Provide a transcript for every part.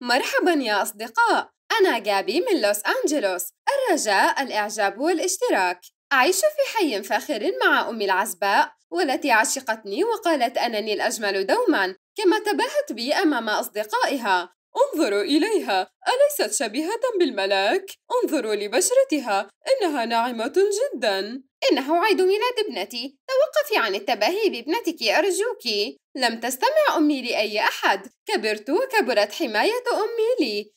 مرحبا يا أصدقاء أنا جابي من لوس أنجلوس الرجاء الإعجاب والاشتراك أعيش في حي فاخر مع أمي العزباء والتي عشقتني وقالت أنني الأجمل دوما كما تباهت بي أمام أصدقائها انظروا إليها أليست شبيهة بالملاك؟ انظروا لبشرتها إنها ناعمة جدا إنه عيد ميلاد ابنتي توقفي عن التباهي بابنتك أرجوك لم تستمع أمي لأي أحد كبرت وكبرت حماية أمي لي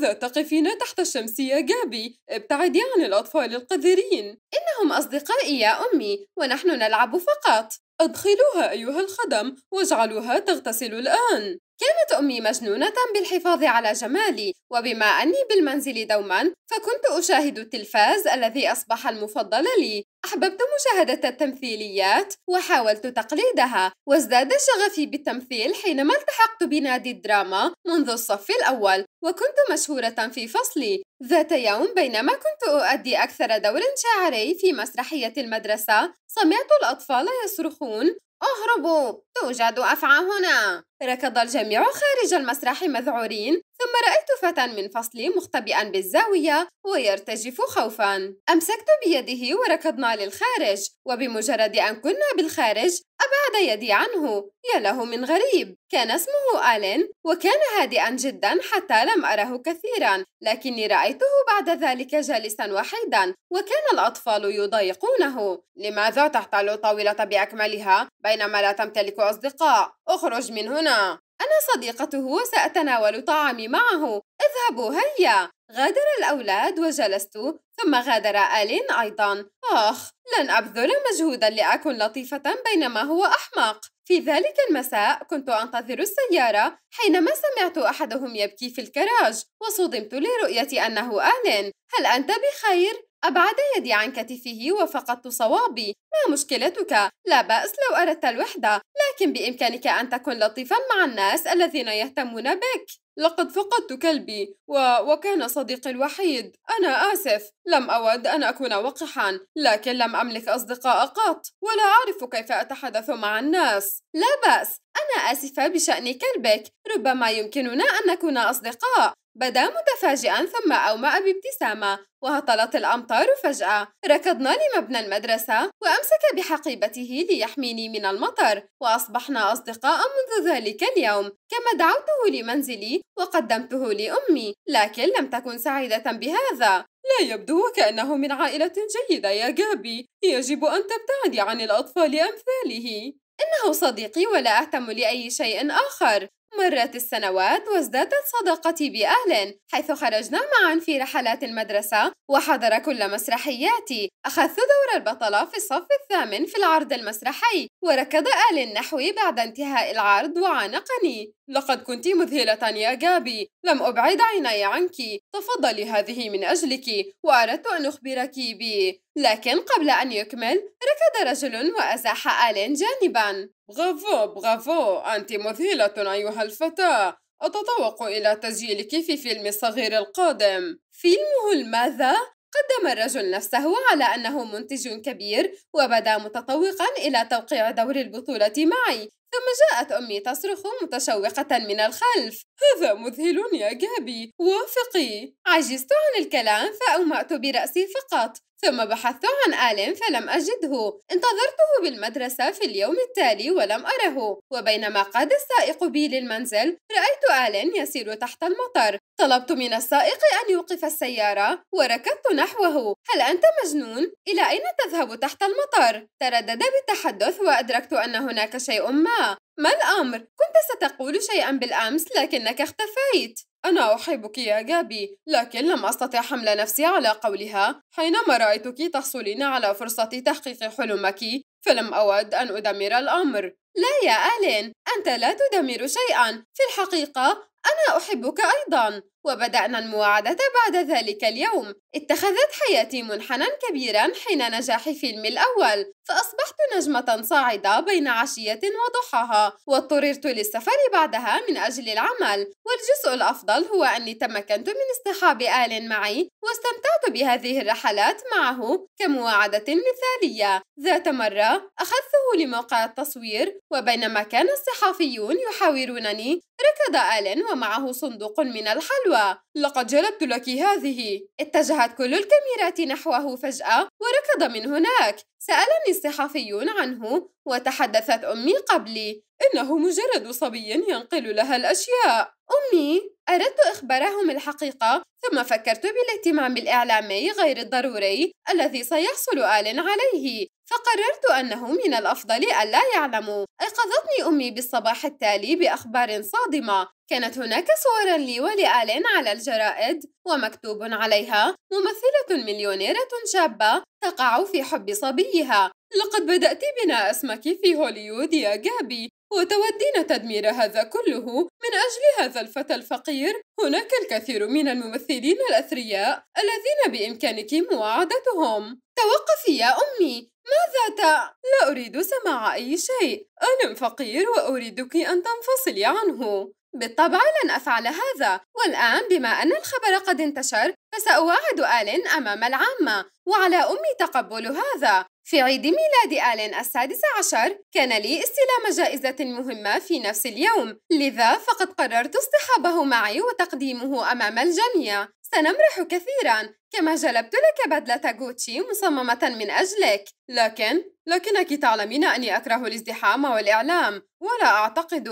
لماذا تقفين تحت الشمس يا جابي؟ ابتعدي عن الأطفال القذرين إنهم أصدقائي يا أمي ونحن نلعب فقط أدخلوها أيها الخدم واجعلوها تغتسل الآن كانت أمي مجنونة بالحفاظ على جمالي وبما أني بالمنزل دوما فكنت أشاهد التلفاز الذي أصبح المفضل لي أحببت مشاهدة التمثيليات وحاولت تقليدها وازداد شغفي بالتمثيل حينما التحقت بنادي الدراما منذ الصف الأول وكنت مشهورة في فصلي ذات يوم بينما كنت أؤدي أكثر دور شاعري في مسرحية المدرسة سمعت الأطفال يصرخون اهربوا توجد أفعى هنا ركض الجميع خارج المسرح مذعورين ثم رأيت فتى من فصلي مختبئا بالزاوية ويرتجف خوفا أمسكت بيده وركضنا للخارج وبمجرد أن كنا بالخارج أبعد يدي عنه يا له من غريب كان اسمه آلين وكان هادئا جدا حتى لم أره كثيرا لكني رأيته بعد ذلك جالسا وحيدا وكان الأطفال يضايقونه لماذا تحتل الطاولة بأكملها بينما لا تمتلك أصدقاء؟ اخرج من هنا أنا صديقته وسأتناول طعامي معه اذهبوا هيا غادر الأولاد وجلست ثم غادر آلين أيضا آخ لن أبذل مجهودا لأكن لطيفة بينما هو أحمق في ذلك المساء كنت أنتظر السيارة حينما سمعت أحدهم يبكي في الكراج وصدمت لرؤية أنه آلين هل أنت بخير؟ أبعد يدي عن كتفه وفقدت صوابي ما مشكلتك لا بأس لو أردت الوحدة لكن بإمكانك أن تكون لطيفا مع الناس الذين يهتمون بك لقد فقدت كلبي و... وكان صديقي الوحيد أنا آسف لم أود أن أكون وقحا لكن لم أملك أصدقاء قط ولا أعرف كيف أتحدث مع الناس لا بأس أنا آسفة بشأن كلبك ربما يمكننا أن نكون أصدقاء بدا متفاجئا ثم أومأ بابتسامة وهطلت الأمطار فجأة ركضنا لمبنى المدرسة وأمسك بحقيبته ليحميني من المطر وأصبحنا أصدقاء منذ ذلك اليوم كما دعوته لمنزلي وقدمته لأمي لكن لم تكن سعيدة بهذا لا يبدو وكأنه من عائلة جيدة يا جابي يجب أن تبتعدي عن الأطفال أمثاله إنه صديقي ولا أهتم لأي شيء آخر مرت السنوات وازدادت صداقتي بأهل حيث خرجنا معا في رحلات المدرسة وحضر كل مسرحياتي أخذت دور البطلة في الصف الثامن في العرض المسرحي وركض آل نحوي بعد انتهاء العرض وعانقني لقد كنت مذهلة يا جابي لم أبعد عيني عنك تفضلي هذه من أجلك وأردت أن أخبرك ب لكن قبل أن يكمل ركض رجل وأزاح آلين جانبا برافو برافو أنت مذهلة أيها الفتاة أتطوق إلى تسجيلك في فيلم الصغير القادم فيلمه الماذا؟ قدم الرجل نفسه على أنه منتج كبير وبدا متطوقا إلى توقيع دور البطولة معي ثم جاءت أمي تصرخ متشوقة من الخلف هذا مذهل يا جابي وافقي عجزت عن الكلام فأومأت برأسي فقط ثم بحثت عن آلين فلم أجده انتظرته بالمدرسة في اليوم التالي ولم أره وبينما قاد السائق بي للمنزل رأيت آلين يسير تحت المطر طلبت من السائق أن يوقف السيارة وركضت نحوه هل أنت مجنون؟ إلى أين تذهب تحت المطر؟ تردد بالتحدث وأدركت أن هناك شيء ما ما الأمر؟ كنت ستقول شيئا بالأمس لكنك اختفيت أنا أحبك يا جابي لكن لم أستطع حمل نفسي على قولها حينما رأيتك تحصلين على فرصة تحقيق حلمك فلم أود أن أدمر الأمر لا يا آلين أنت لا تدمر شيئا في الحقيقة أنا أحبك أيضا وبدأنا المواعدة بعد ذلك اليوم اتخذت حياتي منحنى كبيرا حين نجاح فيلمي الأول فأصبحت نجمة صاعدة بين عشية وضحاها واضطررت للسفر بعدها من أجل العمل والجزء الأفضل هو أني تمكنت من اصطحاب آل معي واستمتعت بهذه الرحلات معه كمواعدة مثالية ذات مرة أخذته لموقع التصوير وبينما كان الصحفيون يحاورونني ركض آلين ومعه صندوق من الحلوى لقد جلبت لك هذه اتجهت كل الكاميرات نحوه فجأة وركض من هناك سألني الصحفيون عنه وتحدثت أمي قبلي إنه مجرد صبي ينقل لها الأشياء أمي أردت إخبارهم الحقيقة ثم فكرت بالاهتمام الإعلامي غير الضروري الذي سيحصل آل عليه فقررت أنه من الأفضل ألا يعلموا أيقظتني أمي بالصباح التالي بأخبار صادمة كانت هناك صورا لي ولآلين على الجرائد ومكتوب عليها ممثلة مليونيرة شابة تقع في حب صبيها لقد بدأت بناء اسمك في هوليود يا جابي وتودين تدمير هذا كله من أجل هذا الفتى الفقير هناك الكثير من الممثلين الأثرياء الذين بإمكانك مواعدتهم توقفي يا أمي ماذا ت... لا أريد سماع أي شيء أنا فقير وأريدك أن تنفصلي عنه بالطبع لن أفعل هذا والآن بما أن الخبر قد انتشر فسأواعد آلين أمام العامة وعلى أمي تقبل هذا في عيد ميلاد آلين السادس عشر كان لي استلام جائزة مهمة في نفس اليوم لذا فقد قررت اصطحابه معي وتقديمه أمام الجميع سنمرح كثيرا كما جلبت لك بدلة غوتشي مصممة من أجلك لكن لكنك تعلمين أني أكره الازدحام والإعلام ولا أعتقد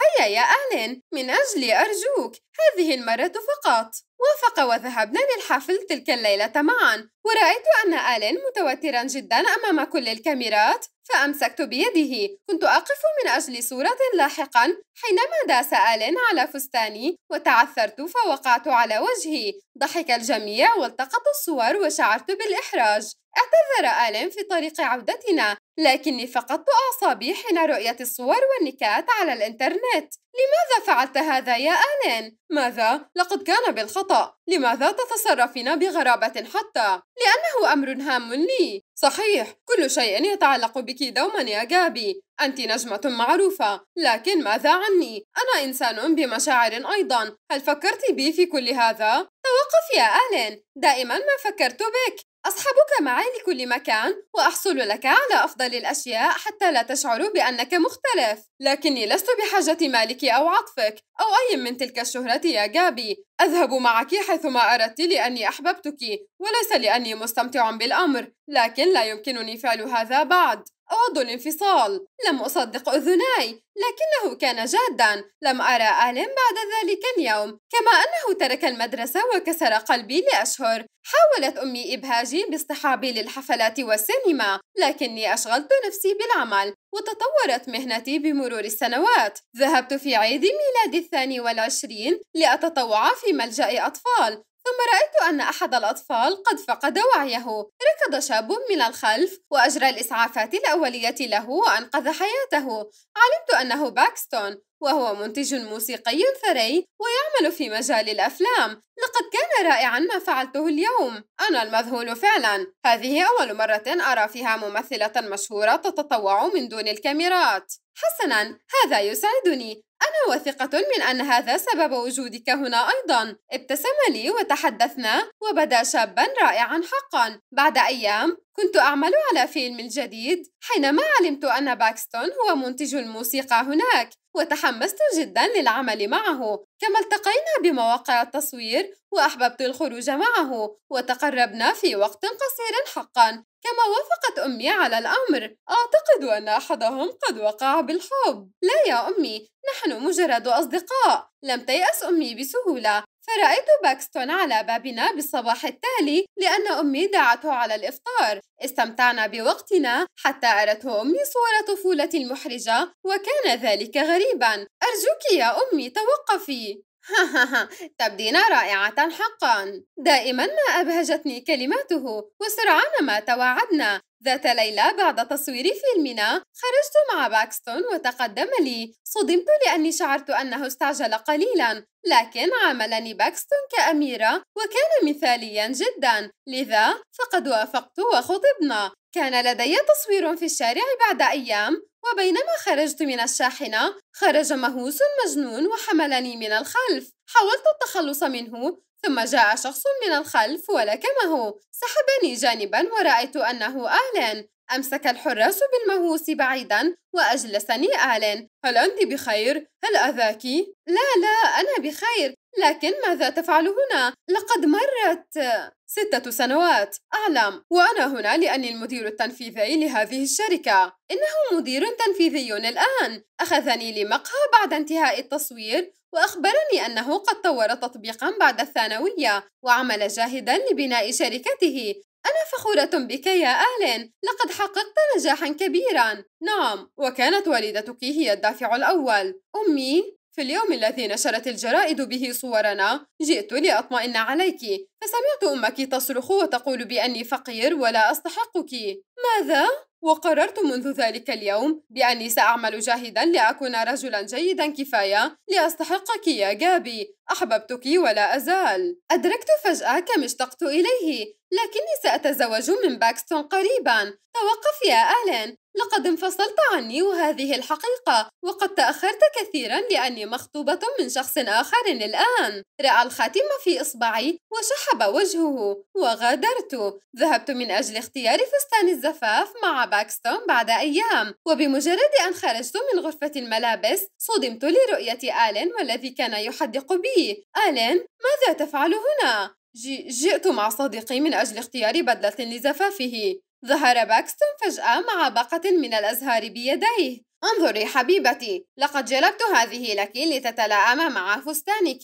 هيا يا أهل من أجلي أرجوك هذه المرة فقط وافق وذهبنا للحفل تلك الليلة معا ورأيت أن آلين متوترا جدا أمام كل الكاميرات فأمسكت بيده كنت أقف من أجل صورة لاحقا حينما داس آلين على فستاني وتعثرت فوقعت على وجهي ضحك الجميع والتقط الصور وشعرت بالإحراج اعتذر ألين في طريق عودتنا لكني فقدت أعصابي حين رؤية الصور والنكات على الإنترنت لماذا فعلت هذا يا ألين؟ ماذا؟ لقد كان بالخطأ لماذا تتصرفين بغرابة حتى؟ لأنه أمر هام لي صحيح كل شيء يتعلق بك دوما يا جابي أنت نجمة معروفة لكن ماذا عني؟ أنا إنسان بمشاعر أيضا هل فكرت بي في كل هذا؟ توقف يا ألين دائما ما فكرت بك أصحبك معي لكل مكان وأحصل لك على أفضل الأشياء حتى لا تشعر بأنك مختلف لكني لست بحاجة مالك أو عطفك أو أي من تلك الشهرة يا جابي أذهب معك حيثما أردت لأني أحببتك وليس لأني مستمتع بالأمر لكن لا يمكنني فعل هذا بعد أود الانفصال لم أصدق أذناي لكنه كان جادا لم أرى آلين بعد ذلك اليوم كما أنه ترك المدرسة وكسر قلبي لأشهر حاولت أمي إبهاجي باصطحابي للحفلات والسينما لكني أشغلت نفسي بالعمل وتطورت مهنتي بمرور السنوات ذهبت في عيد ميلادي الثاني والعشرين لأتطوع في ملجأ أطفال ثم رأيت أن أحد الأطفال قد فقد وعيه ركض شاب من الخلف وأجرى الإسعافات الأولية له وأنقذ حياته علمت أنه باكستون وهو منتج موسيقي ثري ويعمل في مجال الأفلام لقد كان رائعا ما فعلته اليوم أنا المذهول فعلا هذه أول مرة أرى فيها ممثلة مشهورة تتطوع من دون الكاميرات حسنا هذا يسعدني أنا واثقة من أن هذا سبب وجودك هنا أيضا ابتسم لي وتحدثنا وبدا شابا رائعا حقا بعد أيام كنت أعمل على فيلم جديد حينما علمت أن باكستون هو منتج الموسيقى هناك وتحمست جدا للعمل معه كما التقينا بمواقع التصوير وأحببت الخروج معه وتقربنا في وقت قصير حقا كما وافقت أمي على الأمر أعتقد أن أحدهم قد وقع بالحب لا يا أمي نحن مجرد أصدقاء لم تيأس أمي بسهولة فرأيت باكستون على بابنا بالصباح التالي لأن أمي دعته على الإفطار استمتعنا بوقتنا حتى أرته أمي صور طفولتي المحرجة وكان ذلك غريبا أرجوك يا أمي توقفي تبدين رائعة حقا دائما ما أبهجتني كلماته وسرعان ما توعدنا ذات ليلة بعد تصوير فيلمنا خرجت مع باكستون وتقدم لي صدمت لأني شعرت أنه استعجل قليلا لكن عاملني باكستون كأميرة وكان مثاليا جدا لذا فقد وافقت وخطبنا كان لدي تصوير في الشارع بعد أيام وبينما خرجت من الشاحنة خرج مهوس مجنون وحملني من الخلف حاولت التخلص منه ثم جاء شخص من الخلف ولكمه سحبني جانبا ورأيت أنه آلين أمسك الحراس بالمهووس بعيدا وأجلسني آلين هل أنت بخير؟ هل أذاك؟ لا لا أنا بخير لكن ماذا تفعل هنا؟ لقد مرت ستة سنوات أعلم وأنا هنا لأني المدير التنفيذي لهذه الشركة إنه مدير تنفيذي الآن أخذني لمقهى بعد انتهاء التصوير وأخبرني أنه قد طور تطبيقا بعد الثانوية وعمل جاهدا لبناء شركته أنا فخورة بك يا آلين، لقد حققت نجاحا كبيرا نعم وكانت والدتك هي الدافع الأول أمي في اليوم الذي نشرت الجرائد به صورنا جئت لأطمئن عليك فسمعت أمك تصرخ وتقول بأني فقير ولا أستحقك ماذا؟ وقررت منذ ذلك اليوم بأني سأعمل جاهدا لأكون رجلا جيدا كفاية لأستحقك يا جابي أحببتك ولا أزال أدركت فجأة كم اشتقت إليه لكني سأتزوج من باكستون قريبا توقف يا ألين لقد انفصلت عني وهذه الحقيقة وقد تأخرت كثيرا لأني مخطوبة من شخص آخر الآن رأى الخاتم في إصبعي وشحب وجهه وغادرت ذهبت من أجل اختيار فستان الزفاف مع باكستون بعد أيام وبمجرد أن خرجت من غرفة الملابس صدمت لرؤية آلين والذي كان يحدق بي آلين ماذا تفعل هنا؟ جئت مع صديقي من أجل اختيار بدلة لزفافه ظهر باكستون فجأة مع باقة من الأزهار بيديه انظري حبيبتي لقد جلبت هذه لك لتتلائم مع فستانك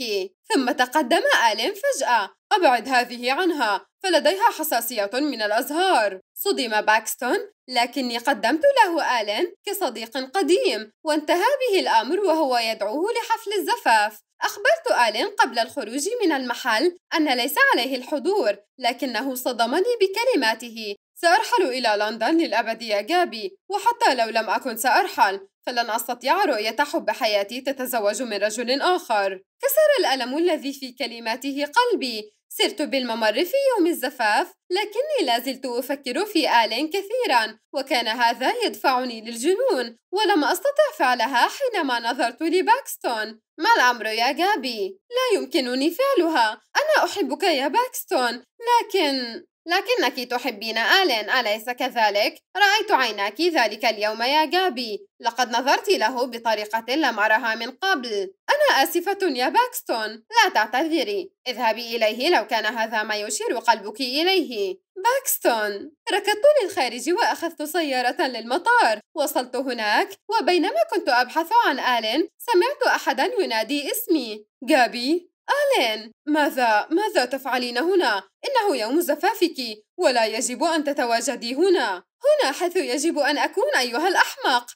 ثم تقدم آلين فجأة أبعد هذه عنها فلديها حساسية من الأزهار صدم باكستون لكني قدمت له آلين كصديق قديم وانتهى به الأمر وهو يدعوه لحفل الزفاف أخبرت آلين قبل الخروج من المحل أن ليس عليه الحضور لكنه صدمني بكلماته سأرحل إلى لندن للأبد يا جابي وحتى لو لم أكن سأرحل فلن أستطيع رؤية حب حياتي تتزوج من رجل آخر كسر الألم الذي في كلماته قلبي سرت بالممر في يوم الزفاف لكني لا زلت أفكر في آل كثيرا وكان هذا يدفعني للجنون ولم أستطع فعلها حينما نظرت لباكستون ما الأمر يا جابي؟ لا يمكنني فعلها أنا أحبك يا باكستون لكن لكنك تحبين آلين أليس كذلك؟ رأيت عيناك ذلك اليوم يا جابي لقد نظرت له بطريقة لم أرها من قبل أنا آسفة يا باكستون لا تعتذري اذهبي إليه لو كان هذا ما يشير قلبك إليه باكستون ركضت للخارج وأخذت سيارة للمطار وصلت هناك وبينما كنت أبحث عن آلين سمعت أحدا ينادي اسمي جابي آلين ماذا ماذا تفعلين هنا إنه يوم زفافك ولا يجب أن تتواجدي هنا هنا حيث يجب أن أكون أيها الأحمق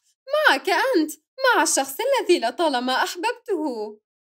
معك أنت مع الشخص الذي لطالما أحببته